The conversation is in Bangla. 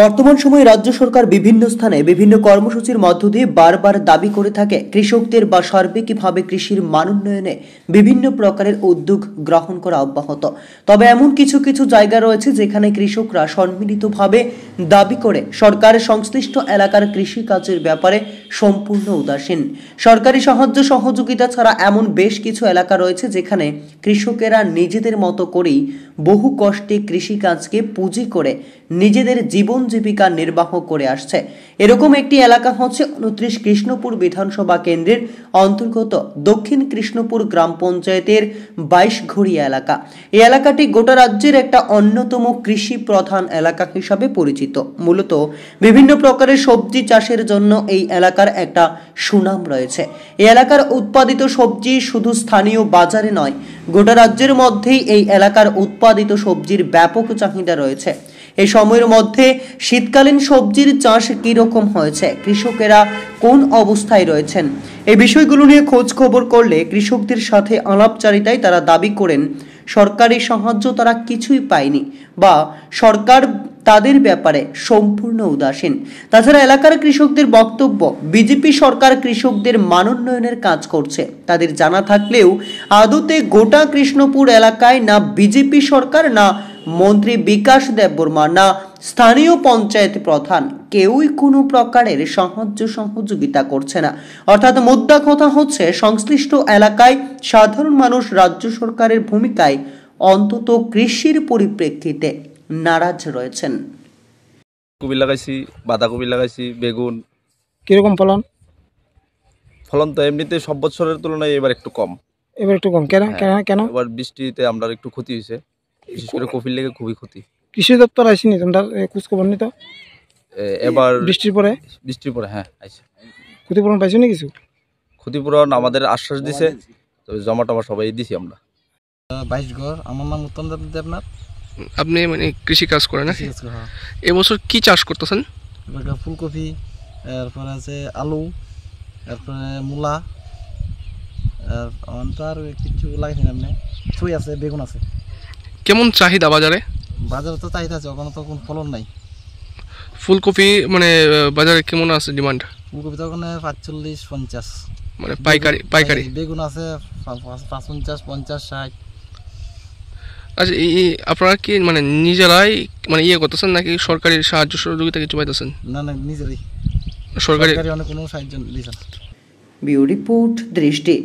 বর্তমান সময়ে রাজ্য সরকার বিভিন্ন স্থানে বিভিন্ন কর্মসূচির মধ্য দিয়ে বারবার দাবি করে থাকে কৃষকদের বা সার্বিকভাবে কৃষির মান উন্নয়নে বিভিন্ন প্রকারের উদ্যোগ গ্রহণ করা অব্যাহত তবে এমন কিছু কিছু জায়গা রয়েছে যেখানে কৃষকরা সম্মিলিতভাবে দাবি করে সরকার সংশ্লিষ্ট এলাকার কৃষিকাজের ব্যাপারে সম্পূর্ণ উদাসীন সরকারি সাহায্য সহযোগিতা ছাড়া এমন বেশ কিছু এলাকা রয়েছে যেখানে কৃষকেরা নিজেদের মতো করেই বহু কষ্টে কৃষিকাজকে পুঁজি করে নিজেদের জীবন জীবিকা নির্বাহ করে আসছে এরকম একটি এলাকা হচ্ছে উনত্রিশ কৃষ্ণপুর বিধানসভা কেন্দ্রের অন্তর্গত দক্ষিণ কৃষ্ণপুর গ্রাম পঞ্চায়েতের বাইশ ঘড়িয়া এলাকা এই এলাকাটি গোটা রাজ্যের একটা অন্যতম কৃষি প্রধান এলাকা হিসাবে পরিচিত মূলত বিভিন্ন প্রকারের সবজি চাষের জন্য এই এলাকা এলাকার একটা সুনাম রয়েছে এই এলাকার উৎপাদিত সবজি শুধু স্থানীয় বাজারে নয় গোটা রাজ্যের মধ্যেই এই এলাকার উৎপাদিত সবজির ব্যাপক চাহিদা রয়েছে এই সময়ের মধ্যে শীতকালীন সবজির চাষ কীরকম হয়েছে কৃষকেরা কোন অবস্থায় রয়েছেন এই বিষয়গুলো নিয়ে খোঁজ খবর করলে কৃষকদের সাথে আলাপচারিতায় তারা দাবি করেন সরকারি সাহায্য তারা কিছুই পায়নি বা সরকার তাদের ব্যাপারে সম্পূর্ণ উদাসীন তাছাড়া এলাকার কৃষকদের বক্তব্য বিজেপি সরকার কৃষকদের মানোন্নয়নের কাজ করছে তাদের জানা থাকলেও আদতে গোটা কৃষ্ণপুর এলাকায় না বিজেপি সরকার না মন্ত্রী বিকাশ দেববর্মা না স্থানীয় পঞ্চায়েত প্রধান কেউই কোনো প্রকারের সাহায্য সহযোগিতা করছে না অর্থাৎ মোদ্দা কথা হচ্ছে সংশ্লিষ্ট এলাকায় সাধারণ মানুষ রাজ্য সরকারের ভূমিকায় অন্তত কৃষির পরিপ্রেক্ষিতে নারাজ রয়েছেন কবি লাগাইছি বাঁধাকপি লাগাইছি বেগুন কিরকম ফলন ফলন তো এমনিতে সব বছরের তুলনায় এবার একটু কম এবার একটু কম কেন হ্যাঁ, কেন কেন এবার বৃষ্টিতে আমরা একটু ক্ষতি হয়েছে বিশেষ করে কপির লেগে খুবই ক্ষতি কৃষি দপ্তর আসেনি তোমরা খোঁজখবর নিত এবার বৃষ্টির পরে বৃষ্টির পরে হ্যাঁ আইসে ক্ষতিপূরণ পাইছো না কিছু ক্ষতিপূরণ আমাদের আশ্বাস দিছে তবে জমা টমা সবাই দিছি আমরা বাইশ ঘর আমার নাম উত্তম দেবনাথ আপনি মানে কৃষি কাজ করেন না হ্যাঁ। এবছর কি চাষ করতেছেন ফুলকপি তারপরে আছে আলু তারপরে মূলা আর কিছু লাগাইছেন আপনি ছুঁই আছে বেগুন আছে কেমন চাহিদা বাজারে বাজারে তো চাহিদা আছে ওখানে তো কোনো ফলন নাই ফুলকপি মানে বাজারে কেমন আছে ডিমান্ড ফুলকপি তো ওখানে পাঁচচল্লিশ পঞ্চাশ মানে পাইকারি পাইকারি বেগুন আছে পাঁচ পঞ্চাশ পঞ্চাশ ষাট আচ্ছা এই আপনারা কি মানে নিজেরাই মানে ইয়ে করতেছেন নাকি সরকারি সাহায্য সহযোগিতা কিছু পাইতেছেন না না নিজেরাই সরকারি কোনো সাহায্য নিয়েছেন বিউ রিপোর্ট দৃষ্টি